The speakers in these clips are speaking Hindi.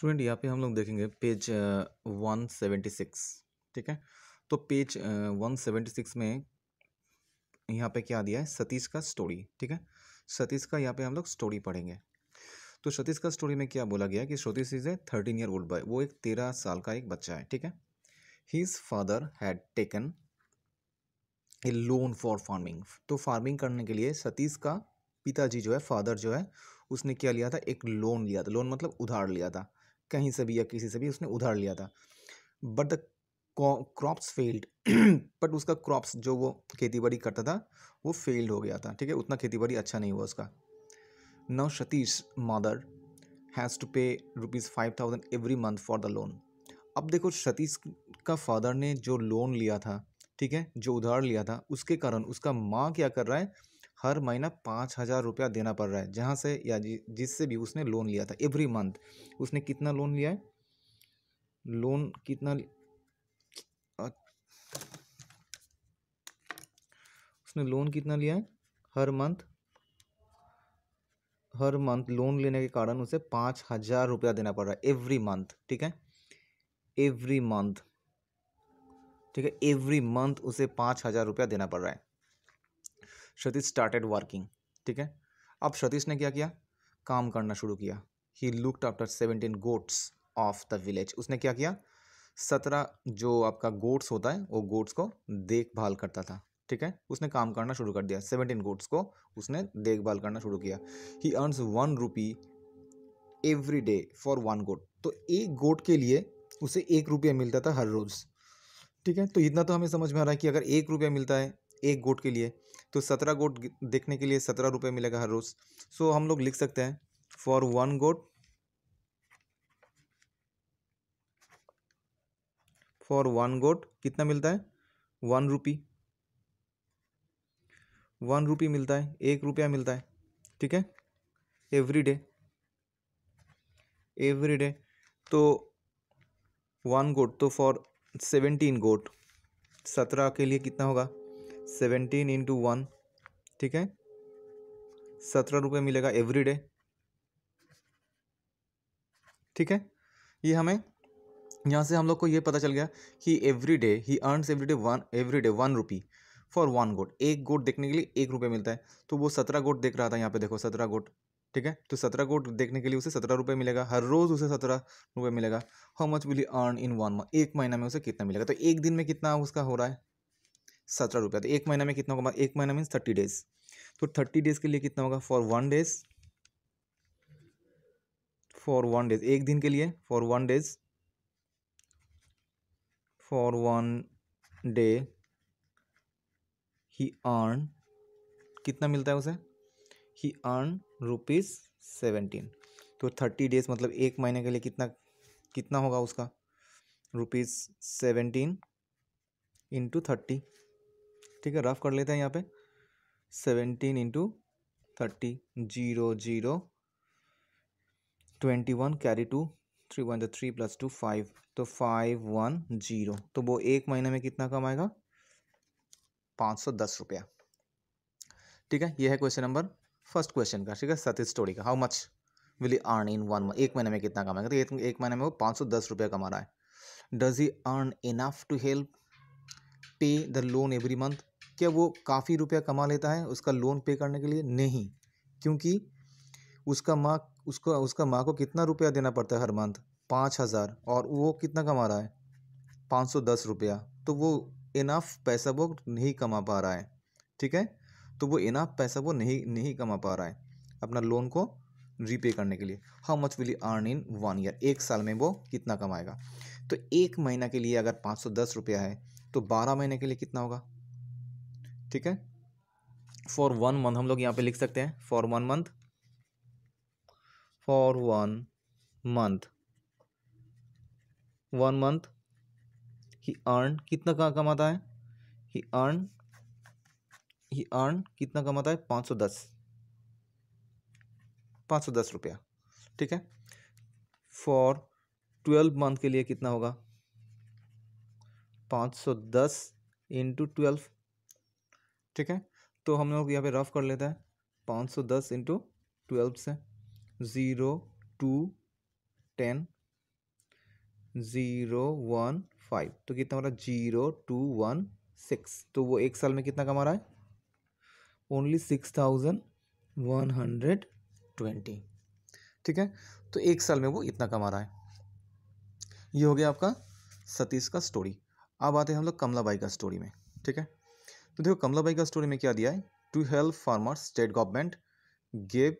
स्टूडेंट यहाँ पे हम लोग देखेंगे पेज वन सेवेंटी सिक्स ठीक है तो पेज वन सेवेंटी सिक्स में यहाँ पे क्या दिया है सतीश का स्टोरी ठीक है सतीश का यहाँ पे हम लोग स्टोरी पढ़ेंगे तो सतीश का स्टोरी में क्या बोला गया कि Satish is a thirteen year old boy वो एक तेरह साल का एक बच्चा है ठीक है his father had taken a loan for farming तो फार्मिंग करने के लिए सतीश का पिताजी जो है फादर जो है उसने क्या लिया था एक लोन लिया था लोन मतलब उधार लिया था कहीं से भी या किसी से भी उसने उधार लिया था but the crops failed but उसका क्रॉप्स जो वो खेती बाड़ी करता था वो फेल्ड हो गया था ठीक है उतना खेती बाड़ी अच्छा नहीं हुआ उसका now Satish mother has to pay rupees five thousand every month for the loan अब देखो सतीश का फादर ने जो लोन लिया था ठीक है जो उधार लिया था उसके कारण उसका माँ क्या कर रहा है हर महीना पाँच हज़ार रुपया देना पड़ रहा है जहाँ से या जिससे भी उसने लोन लिया था एवरी मंथ उसने कितना लोन लिया है लोन कितना उसने लोन कितना लिया है हर मंथ हर मंथ लोन लेने के कारण उसे पाँच हज़ार रुपया देना पड़ रहा है एवरी मंथ ठीक है एवरी मंथ ठीक है एवरी मंथ उसे पाँच हज़ार रुपया देना पड़ रहा है सतीश स्टार्टेड वर्किंग ठीक है अब सतीश ने क्या किया काम करना शुरू किया he looked after seventeen goats of the village उसने क्या किया सत्रह जो आपका गोट्स होता है वो गोट्स को देखभाल करता था ठीक है उसने काम करना शुरू कर दिया सेवनटीन गोट्स को उसने देखभाल करना शुरू किया he earns one rupee every day for one goat तो एक गोट के लिए उसे एक रुपया मिलता था हर रोज़ ठीक है तो इतना तो हमें समझ में आ रहा है कि अगर एक रुपया मिलता है एक गोट के लिए तो सत्रह गोट देखने के लिए सत्रह रुपये मिलेगा हर रोज़ सो हम लोग लिख सकते हैं for one goat for one goat कितना मिलता है वन रुपी वन रुपी मिलता है एक रुपया मिलता है ठीक है एवरी डे एवरी डे तो वन गोट तो फॉर सेवेंटीन गोट सत्रह के लिए कितना होगा सेवेंटीन इंटू वन ठीक है सत्रह रुपये मिलेगा एवरी डे ठीक है ये हमें यहाँ से हम लोग को ये पता चल गया कि every day he earns every day one every day one rupee for one goat एक गोट देखने के लिए एक रुपये मिलता है तो वो सत्रह गोट देख रहा था यहाँ पे देखो सत्रह गोट ठीक है तो सत्रह गोट देखने के लिए उसे सत्रह रुपये मिलेगा हर रोज़ उसे सत्रह रुपये मिलेगा how much will earn in one month एक महीना में उसे कितना मिलेगा तो एक दिन में कितना उसका हो रहा है सत्रह रुपया तो एक महीना में कितना होगा एक महीना मीन्स थर्टी डेज तो थर्टी डेज के लिए कितना होगा for one days for one days एक दिन के लिए for one days for one day he earn कितना मिलता है उसे ही अर्न रुपीज़ सेवेंटीन तो थर्टी डेज मतलब एक महीने के लिए कितना कितना होगा उसका रुपीज़ सेवेंटीन इंटू थर्टी ठीक है रफ कर लेते हैं यहाँ पे seventeen into thirty zero zero twenty one carry two three one जो थ्री प्लस टू फाइव तो फाइव वन जीरो तो वो एक महीने में कितना कमाएगा पाँच सौ दस रुपया ठीक है यह है क्वेश्चन नंबर फर्स्ट क्वेश्चन का ठीक है सतीश स्टोरी का how much will he earn in one एक महीने में कितना कमाएगा तो एक, एक महीने में वो पाँच सौ दस रुपया कमा रहा है does he earn enough to help pay the loan every month क्या वो काफ़ी रुपया कमा लेता है उसका लोन पे करने के लिए नहीं क्योंकि उसका माँ उसको उसका माँ को कितना रुपया देना पड़ता है हर मंथ पाँच हज़ार और वो कितना कमा रहा है पाँच सौ दस रुपया तो वो इनाफ पैसा वो नहीं कमा पा रहा है ठीक है तो वो इनाफ पैसा वो नहीं नहीं कमा पा रहा है अपना लोन को रीपे करने के लिए how much will earn in one year एक साल में वो कितना कमाएगा तो एक महीना के लिए अगर पाँच सौ दस रुपया है तो बारह महीने के लिए कितना होगा ठीक है फॉर वन मंथ हम लोग यहाँ पे लिख सकते हैं for one month for one month one month he earn कितना कहाँ कमाता है ही अर्न ही अर्न कितना कमाता है पाँच सौ दस पाँच सौ दस रुपया ठीक है फॉर ट्वेल्व मंथ के लिए कितना होगा पाँच सौ दस इंटू ट्वेल्व ठीक है तो हम लोग यहाँ पे रफ कर लेते हैं पाँच सौ दस इंटू ट्वेल्व से zero two ten zero one five तो कितना हमारा जीरो टू वन सिक्स तो वो एक साल में कितना कमा रहा है only six thousand one hundred twenty ठीक है तो एक साल में वो इतना कमा रहा है ये हो गया आपका सतीश का स्टोरी अब आते हैं हम लोग कमला बाई का स्टोरी में ठीक है तो देखो कमला बाई का स्टोरी में क्या दिया है to help farmer state government gave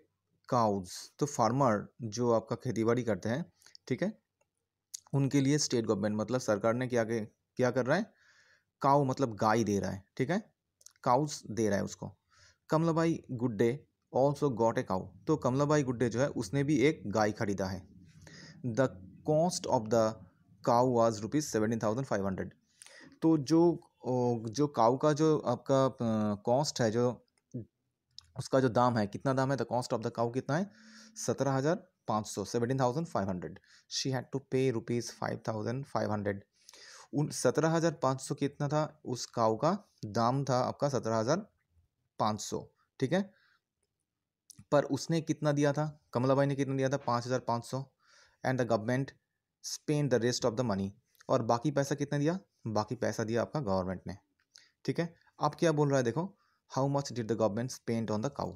cows तो फार्मर जो आपका बाड़ी करते हैं ठीक है उनके लिए स्टेट गवर्नमेंट मतलब सरकार ने क्या क्या कर रहा है काउ मतलब गाय दे रहा है ठीक है काउज दे रहा है उसको कमलाबाई गुड्डे ऑल्सो गॉट ए काउ तो कमलाबाई गुड्डे जो है उसने भी एक गाय खरीदा है the cost of the cow was rupees seventeen thousand five hundred तो जो जो काउ का जो आपका कॉस्ट है जो उसका जो दाम है कितना दाम है the cost of the cow कितना है सत्रह हज़ार पाँच सौ seventeen thousand five hundred she had to pay rupees five thousand five hundred उन सत्रह हज़ार पाँच सौ कितना था उस काउ का दाम था आपका सत्रह हज़ार पाँच सौ ठीक है पर उसने कितना दिया था कमलाबाई ने कितना दिया था पाँच हज़ार पाँच सौ and the government spend the rest of the money और बाकी पैसा कितना दिया बाकी पैसा दिया आपका गवर्नमेंट ने ठीक है अब क्या बोल रहा है देखो how much did the government spend on the cow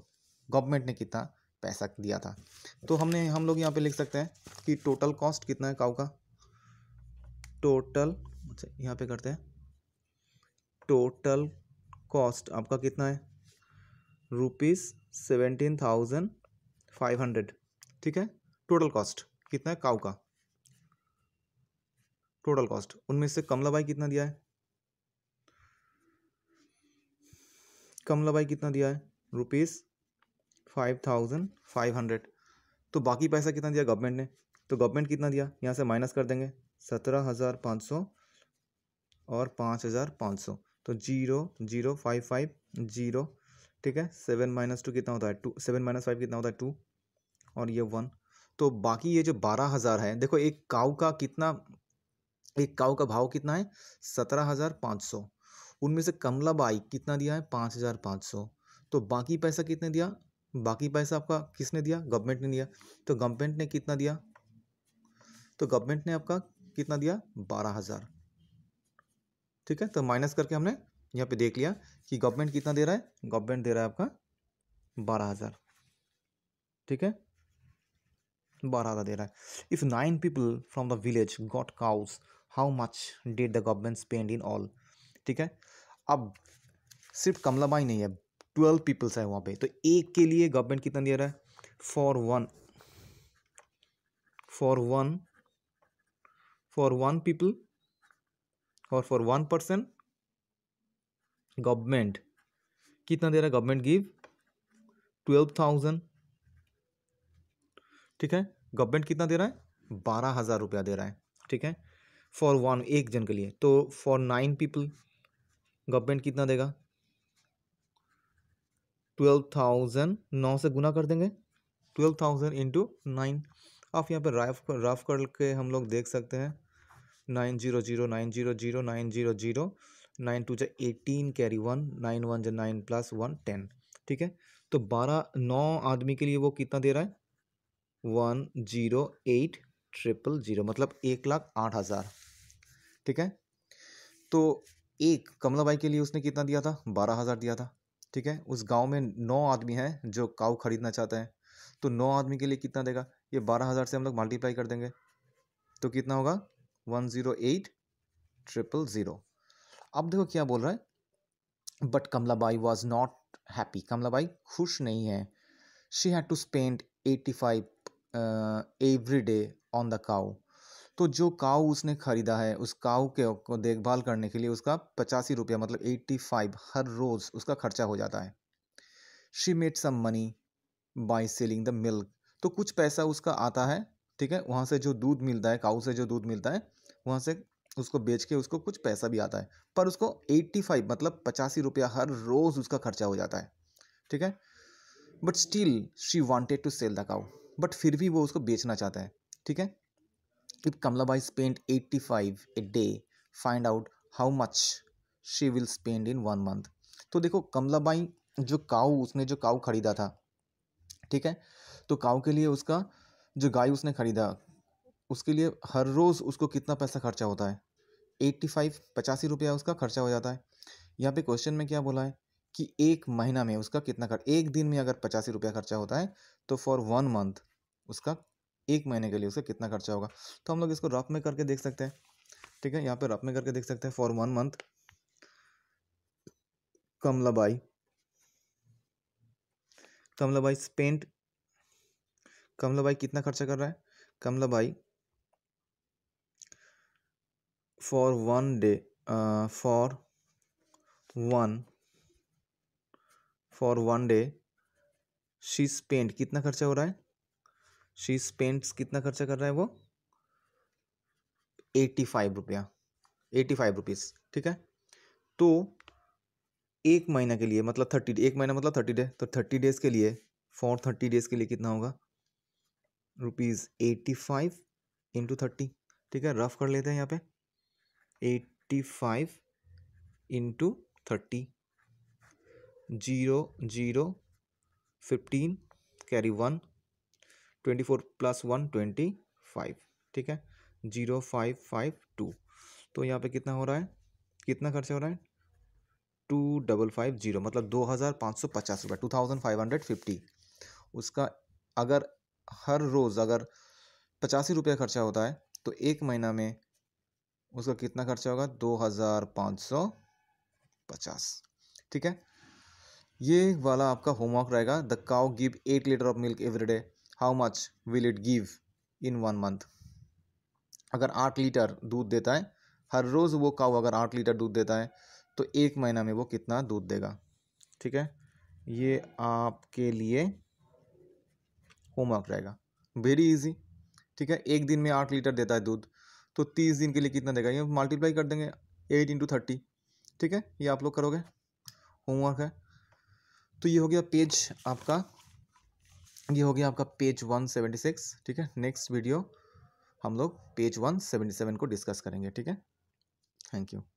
government ने कितना पैसा दिया था तो हमने हम लोग यहाँ पे लिख सकते हैं कि टोटल कॉस्ट कितना है काउ का टोटल अच्छा यहाँ पे करते हैं टोटल कॉस्ट आपका कितना है rupees seventeen thousand five hundred ठीक है टोटल कॉस्ट कितना है काउ का टोटल कॉस्ट उनमें से कमला बाई कितना दिया है कमला बाई कितना दिया है rupees five thousand five hundred तो बाकी पैसा कितना दिया गवर्नमेंट ने तो गवर्नमेंट कितना दिया यहाँ से माइनस कर देंगे सत्रह हज़ार पाँच सौ और पाँच हज़ार पाँच सौ तो zero zero five five zero ठीक है सेवन माइनस टू कितना होता है टू सेवन माइनस फाइव कितना होता है टू और ये वन तो बाकी ये जो बारह हज़ार है देखो एक काउ का कितना एक काउ का भाव कितना है सत्रह हज़ार पाँच सौ उनमें से कमला बाई कितना दिया है पाँच हज़ार पाँच सौ तो बाकी पैसा कितने दिया बाकी पैसा आपका किसने दिया गवर्नमेंट ने दिया तो गवर्नमेंट ने कितना दिया तो गवर्नमेंट ने आपका कितना दिया बारह हज़ार ठीक है तो माइनस करके हमने यहाँ पे देख लिया कि गवर्नमेंट कितना दे रहा है गवर्नमेंट दे रहा है आपका बारह हज़ार ठीक है बारह हज़ार दे रहा है if nine people from the village got cows how much did the government spend in all ठीक है अब सिर्फ कमलाबाई नहीं है ट्वेल्व पीपल्स है वहाँ पे तो एक के लिए गवर्नमेंट कितना दे रहा है for one for one for one people और फॉर वन पर्सन गवर्नमेंट कितना दे रहा है गवर्नमेंट गिव ट्वेल्व थाउजेंड ठीक है गवर्नमेंट कितना दे रहा है बारह हज़ार रुपया दे रहा है ठीक है फॉर वन एक जन के लिए तो फॉर नाइन पीपल गवर्नमेंट कितना देगा ट्वेल्व थाउजेंड नौ से गुना कर देंगे ट्वेल्व थाउजेंड इंटू नाइन आप यहाँ पर राफ राफ करके हम लोग देख सकते हैं nine zero zero nine zero zero nine zero zero nine two जो eighteen carry one nine one जो नाइन प्लस वन टेन ठीक है तो बारह नौ आदमी के लिए वो कितना दे रहा है one zero eight triple zero मतलब एक लाख आठ हज़ार ठीक है तो एक कमला बाई के लिए उसने कितना दिया था बारह हज़ार दिया था ठीक है उस गांव में नौ आदमी हैं जो काऊ खरीदना चाहते हैं तो नौ आदमी के लिए कितना देगा ये बारह हज़ार से हम लोग मल्टीप्लाई कर देंगे तो कितना होगा one zero eight triple zero अब देखो क्या बोल रहा है but Kamla Bai was not happy Bai खुश नहीं है she had to spend eighty five every day on the cow तो जो काउ उसने ख़रीदा है उस काउ के देखभाल करने के लिए उसका पचासी रुपया मतलब एट्टी फाइव हर रोज़ उसका खर्चा हो जाता है she made some money by selling the milk तो कुछ पैसा उसका आता है ठीक है वहाँ से जो दूध मिलता है काऊ से जो दूध मिलता है वहाँ से उसको बेच के उसको कुछ पैसा भी आता है पर उसको एट्टी फाइव मतलब पचासी रुपया हर रोज़ उसका खर्चा हो जाता है ठीक है but still she wanted to sell the cow but फिर भी वो उसको बेचना चाहता है ठीक है If bai spent 85 a day, find out how much she will spend in one month. तो देखो कमलाबाई जो काऊ उसने जो काऊ खरीदा था ठीक है तो काऊ के लिए उसका जो गाय उसने खरीदा उसके लिए हर रोज़ उसको कितना पैसा खर्चा होता है एट्टी फाइव पचासी रुपया उसका खर्चा हो जाता है यहाँ पे क्वेश्चन में क्या बोला है कि एक महीना में उसका कितना खर्च एक दिन में अगर पचासी रुपया खर्चा होता है तो फॉर वन मंथ उसका एक महीने के लिए उसका कितना खर्चा होगा तो हम लोग इसको रफ में करके देख सकते हैं ठीक है यहाँ पे रफ में करके देख सकते हैं for one month Kamlabai Kamlabai spent Kamlabai कितना खर्चा कर रहा है Kamlabai for one day for one for one day she spent कितना खर्चा हो रहा है शी पेंट्स कितना खर्चा कर रहा है वो एटी फाइव रुपया एटी फाइव रुपीज़ ठीक है तो एक महीना के लिए मतलब थर्टी एक महीना मतलब थर्टी डे तो थर्टी डेज़ के लिए फॉर थर्टी डेज़ के लिए कितना होगा rupees eighty five into thirty ठीक है रफ कर लेते हैं यहाँ पे eighty five into thirty zero zero fifteen carry one twenty four plus one twenty five ठीक है जीरो फाइव फाइव टू तो यहाँ पे कितना हो रहा है कितना खर्चा हो रहा है टू डबल फाइव जीरो मतलब दो हज़ार पाँच सौ पचास रुपये two thousand five hundred fifty उसका अगर हर रोज़ अगर पचासी रुपये खर्चा होता है तो एक महीना में उसका कितना खर्चा होगा दो हज़ार पाँच सौ पचास ठीक है ये वाला आपका होमवर्क रहेगा the cow give eight litre of milk every day how much will it give in one month अगर आठ लीटर दूध देता है हर रोज़ वो काऊ अगर आठ लीटर दूध देता है तो एक महीना में वो कितना दूध देगा ठीक है ये आपके लिए होमवर्क रहेगा वेरी इजी ठीक है एक दिन में आठ लीटर देता है दूध तो तीस दिन के लिए कितना देगा ये मल्टीप्लाई कर देंगे एट इंटू थर्टी ठीक है ये आप लोग करोगे होमवर्क है तो ये हो गया पेज आपका ये हो गया आपका पेज वन सेवेंटी सिक्स ठीक है नेक्स्ट वीडियो हम लोग पेज वन सेवेंटी सेवन को डिस्कस करेंगे ठीक है थैंक यू